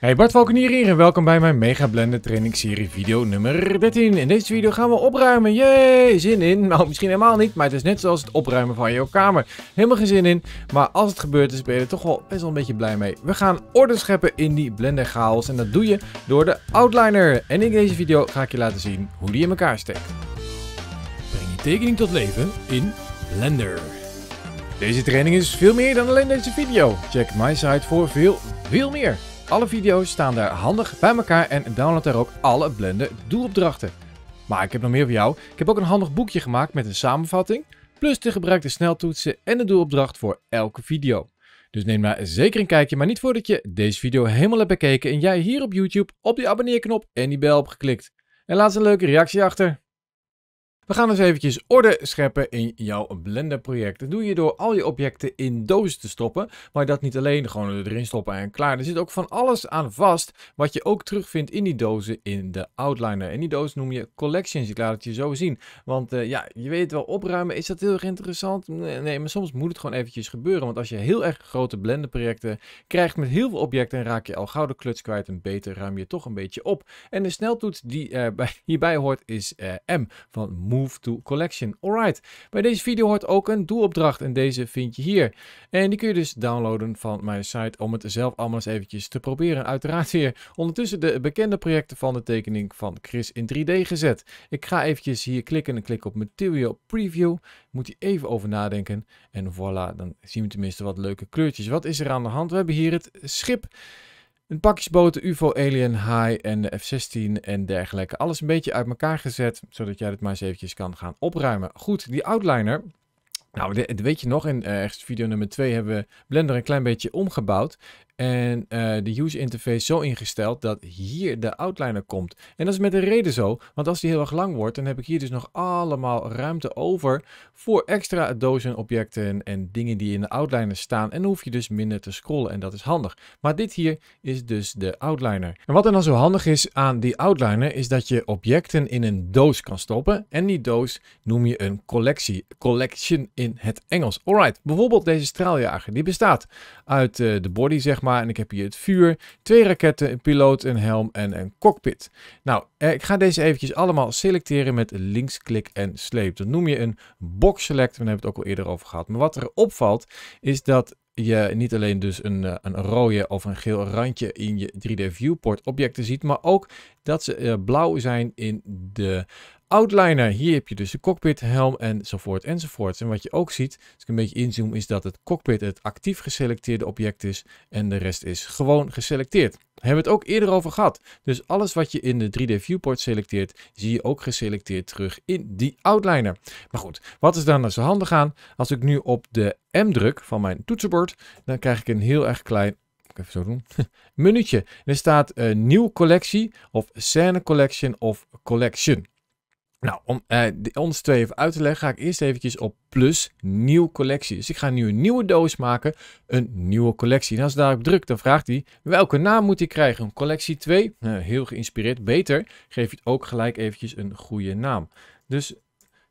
Hey Bart Valkenier hier en welkom bij mijn Mega Blender Training Serie video nummer 13. In deze video gaan we opruimen, jee, zin in. Nou, misschien helemaal niet, maar het is net zoals het opruimen van jouw kamer. Helemaal geen zin in, maar als het gebeurt is ben je er toch wel best wel een beetje blij mee. We gaan orde scheppen in die Blender chaos en dat doe je door de Outliner. En in deze video ga ik je laten zien hoe die in elkaar steekt. Breng je tekening tot leven in Blender. Deze training is veel meer dan alleen deze video. Check mijn site voor veel, veel meer. Alle video's staan daar handig bij elkaar en download daar ook alle Blender doelopdrachten. Maar ik heb nog meer voor jou. Ik heb ook een handig boekje gemaakt met een samenvatting, plus de gebruikte sneltoetsen en de doelopdracht voor elke video. Dus neem daar zeker een kijkje, maar niet voordat je deze video helemaal hebt bekeken en jij hier op YouTube op die abonneerknop en die bel hebt geklikt. En laat eens een leuke reactie achter. We gaan dus eventjes orde scheppen in jouw Blender project. Dat doe je door al je objecten in dozen te stoppen. Maar dat niet alleen, gewoon erin stoppen en klaar. Er zit ook van alles aan vast wat je ook terugvindt in die dozen in de Outliner. En die dozen noem je collections, ik laat het je zo zien. Want eh, ja, je weet wel, opruimen, is dat heel erg interessant? Nee, maar soms moet het gewoon eventjes gebeuren. Want als je heel erg grote Blender projecten krijgt met heel veel objecten... raak je al gouden kluts kwijt en beter ruim je toch een beetje op. En de sneltoets die eh, hierbij hoort is eh, M van moe. Move to Collection. Alright, bij deze video hoort ook een doelopdracht en deze vind je hier. En die kun je dus downloaden van mijn site om het zelf allemaal eens eventjes te proberen. Uiteraard weer ondertussen de bekende projecten van de tekening van Chris in 3D gezet. Ik ga eventjes hier klikken en klik op Material Preview. Moet je even over nadenken en voilà, dan zien we tenminste wat leuke kleurtjes. Wat is er aan de hand? We hebben hier het schip. Een pakjesboten, UFO, Alien, High en de F-16 en dergelijke. Alles een beetje uit elkaar gezet, zodat jij het maar eens eventjes kan gaan opruimen. Goed, die Outliner. Nou, weet je nog, in eh, ergens video nummer 2 hebben we Blender een klein beetje omgebouwd en eh, de user interface zo ingesteld dat hier de outliner komt. En dat is met een reden zo, want als die heel erg lang wordt, dan heb ik hier dus nog allemaal ruimte over voor extra dozen objecten en dingen die in de outliner staan. En dan hoef je dus minder te scrollen en dat is handig. Maar dit hier is dus de outliner. En wat er dan zo handig is aan die outliner, is dat je objecten in een doos kan stoppen. En die doos noem je een collectie, collection in het Engels. Alright, bijvoorbeeld deze straaljager, die bestaat uit eh, de body zeg maar en ik heb hier het vuur, twee raketten, een piloot, een helm en een cockpit. Nou, eh, ik ga deze eventjes allemaal selecteren met linksklik en sleep. Dat noem je een box select, We hebben het ook al eerder over gehad. Maar wat er opvalt is dat je niet alleen dus een, eh, een rode of een geel randje in je 3D viewport objecten ziet, maar ook dat ze eh, blauw zijn in de Outliner, hier heb je dus de cockpit, helm enzovoort enzovoort. En wat je ook ziet, als ik een beetje inzoom, is dat het cockpit het actief geselecteerde object is en de rest is gewoon geselecteerd. hebben we het ook eerder over gehad. Dus alles wat je in de 3D viewport selecteert, zie je ook geselecteerd terug in die outliner. Maar goed, wat is dan naar zo handig aan? Als ik nu op de M druk van mijn toetsenbord, dan krijg ik een heel erg klein even zo doen. Minuutje. er staat uh, nieuw collectie of scène collection of collection. Nou, om eh, ons twee even uit te leggen, ga ik eerst eventjes op plus nieuw collectie. Dus ik ga nu een nieuwe doos maken, een nieuwe collectie. En als ik daarop druk, dan vraagt hij welke naam moet hij krijgen? Een collectie 2? Eh, heel geïnspireerd, beter. Geef je het ook gelijk eventjes een goede naam. Dus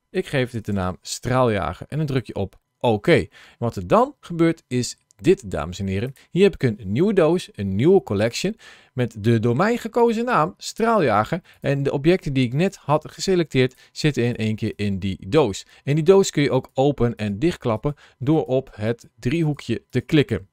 ik geef dit de naam straaljager en dan druk je op oké. Wat er dan gebeurt is dit, dames en heren. Hier heb ik een nieuwe doos, een nieuwe collection met de door mij gekozen naam Straaljager. En de objecten die ik net had geselecteerd zitten in één keer in die doos. En die doos kun je ook open en dichtklappen door op het driehoekje te klikken.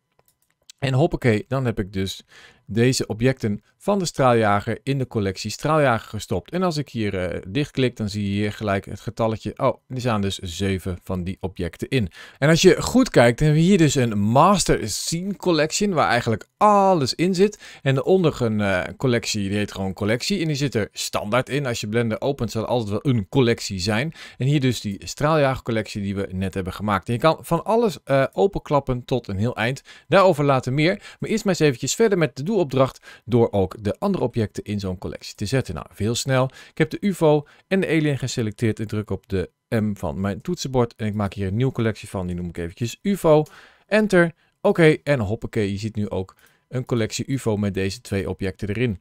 En hoppakee, dan heb ik dus deze objecten van de straaljager in de collectie straaljager gestopt. En als ik hier eh, dichtklik, dan zie je hier gelijk het getalletje. Oh, er staan dus zeven van die objecten in. En als je goed kijkt, hebben we hier dus een master scene collection, waar eigenlijk alles in zit. En onder een eh, collectie, die heet gewoon collectie. En die zit er standaard in. Als je Blender opent, zal altijd wel een collectie zijn. En hier dus die straaljager collectie die we net hebben gemaakt. En je kan van alles eh, openklappen tot een heel eind. Daarover later meer. Maar eerst maar eens eventjes verder met de doelopdracht door ook de andere objecten in zo'n collectie te zetten. Nou, heel snel. Ik heb de UFO en de alien geselecteerd. Ik druk op de M van mijn toetsenbord en ik maak hier een nieuwe collectie van. Die noem ik eventjes UFO. Enter. Oké, en hoppakee, je ziet nu ook een collectie UFO met deze twee objecten erin.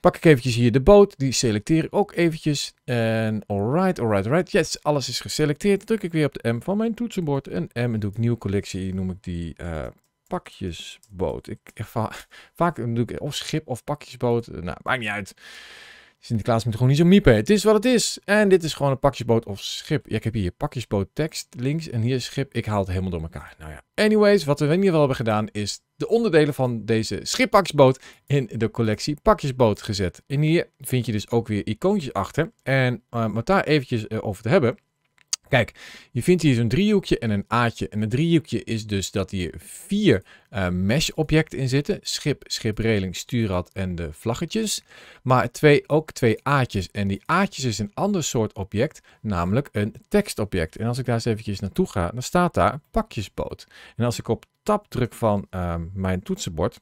Pak ik eventjes hier de boot, die selecteer ik ook eventjes. En alright, alright, alright. Yes, alles is geselecteerd. Druk ik weer op de M van mijn toetsenbord. En M en doe ik nieuwe collectie, noem ik die eh, pakjesboot. Ik, va vaak doe ik of schip of pakjesboot. Eh, nou, maakt niet uit. Sinterklaas moet gewoon niet zo miepen. Het is wat het is. En dit is gewoon een pakjesboot of schip. Ja, ik heb hier pakjesboot tekst links en hier is schip. Ik haal het helemaal door elkaar. Nou ja. Anyways, wat we in ieder geval hebben gedaan is de onderdelen van deze schippakjesboot in de collectie pakjesboot gezet. En hier vind je dus ook weer icoontjes achter. En eh, om het daar eventjes eh, over te hebben. Kijk, je vindt hier zo'n driehoekje en een aatje. En een driehoekje is dus dat hier vier uh, mesh-objecten in zitten. Schip, Schipreling, stuurrad en de vlaggetjes. Maar twee, ook twee aatjes. En die aatjes is een ander soort object, namelijk een tekstobject. En als ik daar eens eventjes naartoe ga, dan staat daar pakjesboot. En als ik op tab druk van eh, mijn toetsenbord,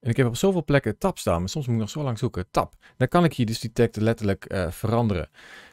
en ik heb op zoveel plekken tab staan, maar soms moet ik nog zo lang zoeken. Tab. Dan kan ik hier dus die tekst letterlijk eh, veranderen.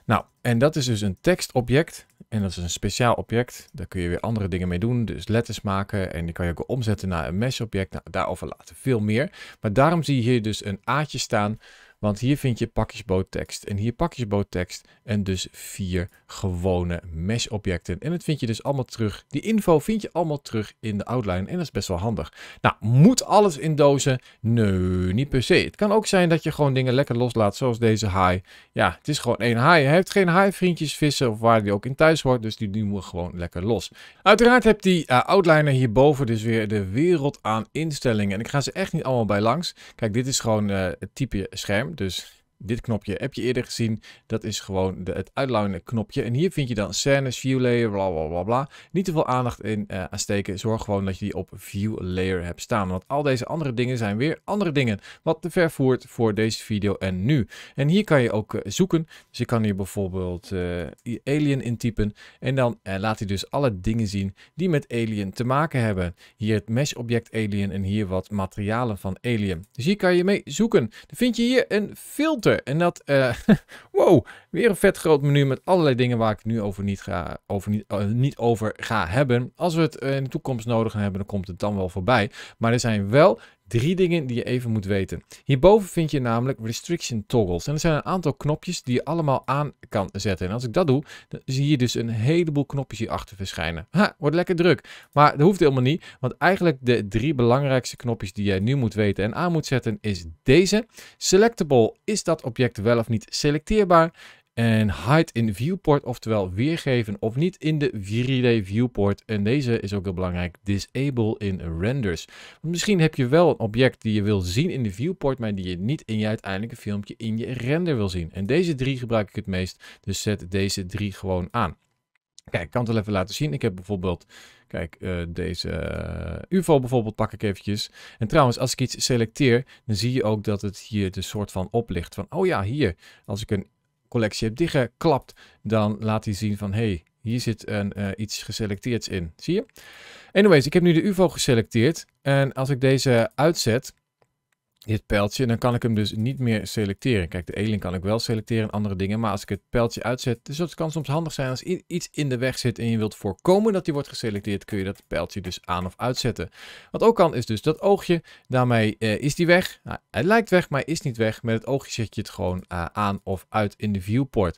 Nou, en dat is dus een tekstobject. En dat is een speciaal object. Daar kun je weer andere dingen mee doen. Dus letters maken. En die kan je ook omzetten naar een mesh object. Nou, daarover later veel meer. Maar daarom zie je hier dus een aatje staan want hier vind je pakjesboottekst en hier pakjesboottekst en dus vier gewone mesh objecten. En dat vind je dus allemaal terug. Die info vind je allemaal terug in de outline en dat is best wel handig. Nou, moet alles in dozen? Nee, niet per se. Het kan ook zijn dat je gewoon dingen lekker loslaat zoals deze haai. Ja, het is gewoon één haai. Hij heeft geen haai-vriendjes vissen of waar die ook in thuis hoort. Dus die doen we gewoon lekker los. Uiteraard heb die uh, outliner hierboven dus weer de wereld aan instellingen. En ik ga ze echt niet allemaal bij langs. Kijk, dit is gewoon eh, het type scherm. Dus dit knopje heb je eerder gezien. Dat is gewoon de, het uitlijnen knopje. En hier vind je dan scènes, view layer, bla bla bla bla. Niet te veel aandacht in uh, aan steken. Zorg gewoon dat je die op view layer hebt staan. Want al deze andere dingen zijn weer andere dingen. Wat te ver voert voor deze video en nu. En hier kan je ook eh, zoeken. Dus je kan hier bijvoorbeeld eh, alien intypen. En dan laat hij dus alle dingen zien die met alien te maken hebben. Hier het mesh object alien en hier wat materialen van alien. Dus hier kan je mee zoeken. Dan vind je hier een filter en dat, eh, wow, weer een vet groot menu met allerlei dingen waar ik nu over niet, ga, over niet, eh, niet over ga hebben. Als we het eh, in de toekomst nodig gaan hebben, dan komt het dan wel voorbij. Maar er zijn wel Drie dingen die je even moet weten. Hierboven vind je namelijk restriction toggles. En er zijn een aantal knopjes die je allemaal aan kan zetten. En als ik dat doe, dan zie je dus een heleboel knopjes hierachter verschijnen. Ha, wordt lekker druk. Maar dat hoeft helemaal niet, want eigenlijk de drie belangrijkste knopjes die jij nu moet weten en aan moet zetten is deze. Selectable, is dat object wel of niet selecteerbaar? En hide in viewport, oftewel weergeven of niet in de 3D viewport. En deze is ook heel belangrijk, disable in renders. misschien heb je wel een object die je wil zien in de viewport, maar die je niet in je uiteindelijke filmpje in je render wil zien. En deze drie gebruik ik het meest, dus zet deze drie gewoon aan. Kijk, ik kan het wel even laten zien. Ik heb bijvoorbeeld, kijk, eh, deze eh, UFO bijvoorbeeld pak ik eventjes. En trouwens, als ik iets selecteer, dan zie je ook dat het hier de soort van oplicht. Van, oh ja, hier. Als ik een collectie hebt dichtgeklapt, dan laat hij zien van hey, hier zit een, eh, iets geselecteerds in. Zie je? Anyways, ik heb nu de UVO geselecteerd en als ik deze uitzet, dit pijltje, dan kan ik hem dus niet meer selecteren. Kijk, de eling kan ik wel selecteren en andere dingen, maar als ik het pijltje uitzet, dus dat kan soms handig zijn als iets in de weg zit en je wilt voorkomen dat die wordt geselecteerd, kun je dat pijltje dus aan of uitzetten. Wat ook kan is dus dat oogje, daarmee eh, is die weg. Nou, hij lijkt weg, maar is niet weg. Met het oogje zet je het gewoon eh, aan of uit in de viewport.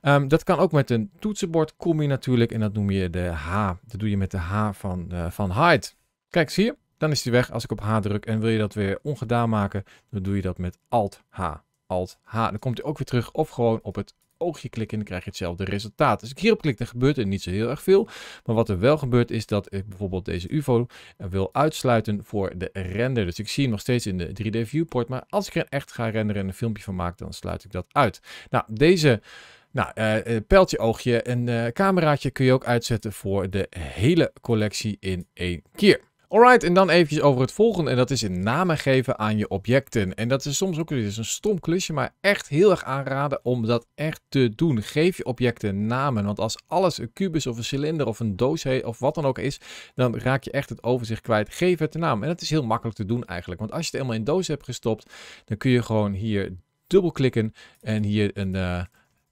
Ehm, dat kan ook met een toetsenbord je natuurlijk en dat noem je de H. Dat doe je met de H van, uh, van hide. Kijk, zie je? Dan is die weg als ik op H druk. En wil je dat weer ongedaan maken, dan doe je dat met Alt-H. Alt-H. Dan komt hij ook weer terug. Of gewoon op het oogje klikken en dan krijg je hetzelfde resultaat. Als ik hierop klik, dan gebeurt er niet zo heel erg veel. Maar wat er wel gebeurt, is dat ik bijvoorbeeld deze UFO wil uitsluiten voor de render. Dus ik zie hem nog steeds in de 3D viewport. Maar als ik er echt ga renderen en een filmpje van maak, dan sluit ik dat uit. Nou, deze... Nou, eh, eh, pijltje, oogje en eh, cameraatje kun je ook uitzetten voor de hele collectie in één keer. Alright, en dan eventjes over het volgende en dat is in namen geven aan je objecten. En dat is soms ook weer een stom klusje, maar echt heel erg aanraden om dat echt te doen. Geef je objecten namen, want als alles een kubus of een cilinder of een doos heet of wat dan ook is, dan raak je echt het overzicht kwijt. Geef het een naam en dat is heel makkelijk te doen eigenlijk, want als je het helemaal in doos hebt gestopt, dan kun je gewoon hier dubbelklikken en hier een, eh,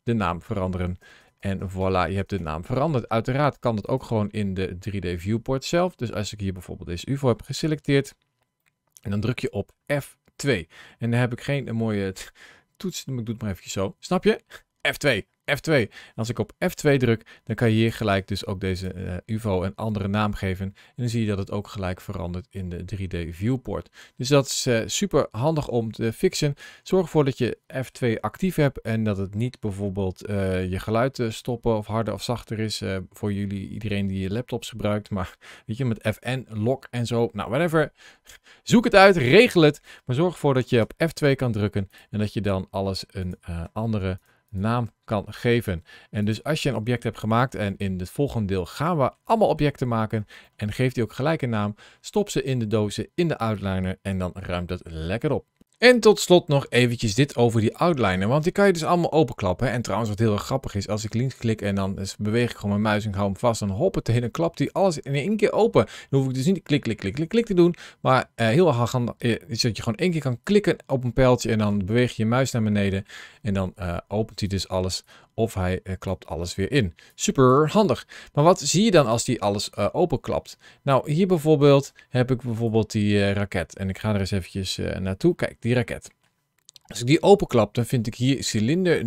de naam veranderen. En voilà, je hebt de naam veranderd. Uiteraard kan dat ook gewoon in de 3D viewport zelf. Dus als ik hier bijvoorbeeld deze UFO heb geselecteerd. En dan druk je op F2. En dan heb ik geen een mooie toets. Ik doe het maar even zo. Snap je? F2. F2. als ik op F2 druk, dan kan je hier gelijk dus ook deze uh, eh, UVO een andere naam geven. En dan zie je dat het ook gelijk verandert in de 3D viewport. Dus dat is eh, super handig om te fixen. Zorg ervoor dat je F2 actief hebt en dat het niet bijvoorbeeld eh, je geluid stoppen of harder of zachter is voor jullie, iedereen die je laptops gebruikt. Maar weet je, met FN, lock en zo, nou whatever. Zoek het uit, regel het. Maar zorg ervoor dat je op F2 kan drukken en dat je dan alles een andere naam kan geven. En dus als je een object hebt gemaakt en in het volgende deel gaan we allemaal objecten maken en geef die ook gelijk een naam, stop ze in de dozen, in de outliner en dan ruimt het lekker op. En tot slot nog eventjes dit over die outliner, want die kan je dus allemaal openklappen. En trouwens wat heel erg grappig is, als ik links klik en dan beweeg ik gewoon mijn muis en ik hou hem vast, dan heen dan klapt hij alles in één keer open. Dan hoef ik dus niet klik, klik, klik, klik, klik te doen, maar eh, heel erg handig eh, is dat je gewoon één keer kan klikken op een pijltje en dan beweeg je je muis naar beneden en dan eh, opent hij dus alles of hij eh, klapt alles weer in. Super handig. Maar wat zie je dan als die alles uh, openklapt? Nou, hier bijvoorbeeld heb ik bijvoorbeeld die eh, raket. En ik ga er eens eventjes naartoe. Kijk, die raket. Als ik die openklap, dan vind ik hier cilinder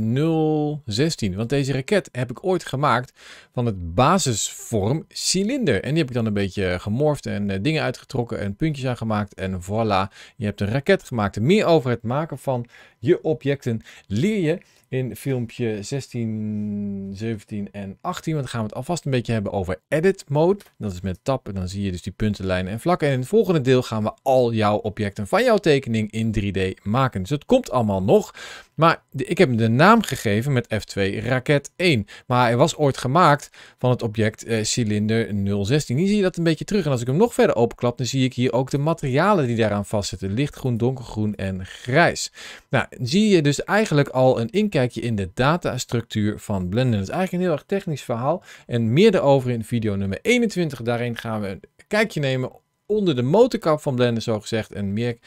016. Want deze raket heb ik ooit gemaakt van het basisvorm cilinder. En die heb ik dan een beetje gemorfd en dingen uitgetrokken en puntjes aan gemaakt. En voilà, je hebt een raket gemaakt. Meer over het maken van je objecten leer je in filmpje 16, 17 en 18. Want dan gaan we het alvast een beetje hebben over edit mode. Dat is met tab en dan zie je dus die puntenlijnen en vlakken. En in het volgende deel gaan we al jouw objecten van jouw tekening in 3D maken. Dus het komt allemaal nog. Maar ik heb hem de naam gegeven met F2 raket 1. Maar hij was ooit gemaakt van het object eh, cilinder 016. Hier zie je dat een beetje terug. En als ik hem nog verder openklap, dan zie ik hier ook de materialen die daaraan vastzitten. Lichtgroen, donkergroen en grijs. Nou, zie je dus eigenlijk al een inkijkje in de datastructuur van Blender. Dat is eigenlijk een heel erg technisch verhaal. En meer daarover in video nummer 21. Daarin gaan we een kijkje nemen onder de motorkap van Blender, zo gezegd. En meer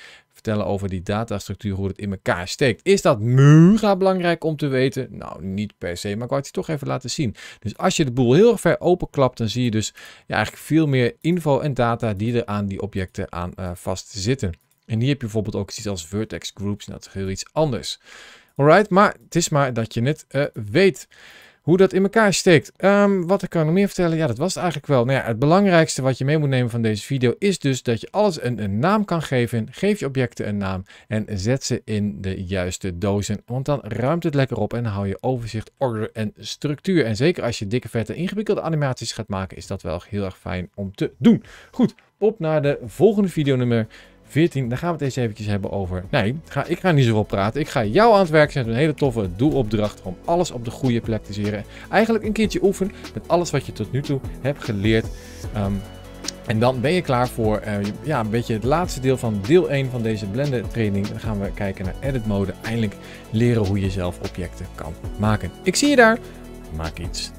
vertellen over die datastructuur, hoe het in elkaar steekt. Is dat mega belangrijk om te weten? Nou, niet per se, maar ik wou het je toch even laten zien. Dus als je de boel heel erg ver openklapt, dan zie je dus ja, eigenlijk veel meer info en data die er aan die objecten aan uh, vastzitten. En hier heb je bijvoorbeeld ook iets als vertex groups en nou, dat is heel iets anders. Alright, maar het is maar dat je het eh, weet hoe dat in elkaar steekt. Ehm, wat ik kan nog meer vertellen? Ja, dat was het eigenlijk wel. Nou ja, het belangrijkste wat je mee moet nemen van deze video is dus dat je alles een, een naam kan geven. Geef je objecten een naam en zet ze in de juiste dozen. Want dan ruimt het lekker op en hou je overzicht, orde en structuur. En zeker als je dikke, vette, ingewikkelde animaties gaat maken, is dat wel heel erg fijn om te doen. Goed, op naar de volgende video nummer 14, daar gaan we het eens eventjes hebben over. Nee, ga, ik ga niet zoveel praten. Ik ga jou aan het werk zetten. met Een hele toffe doelopdracht om alles op de goede plek te zeren. Eigenlijk een keertje oefenen met alles wat je tot nu toe hebt geleerd. Ehm, en dan ben je klaar voor eh, ja, een beetje het laatste deel van deel 1 van deze Blender training. Dan gaan we kijken naar edit mode. Eindelijk leren hoe je zelf objecten kan maken. Ik zie je daar. Maak iets.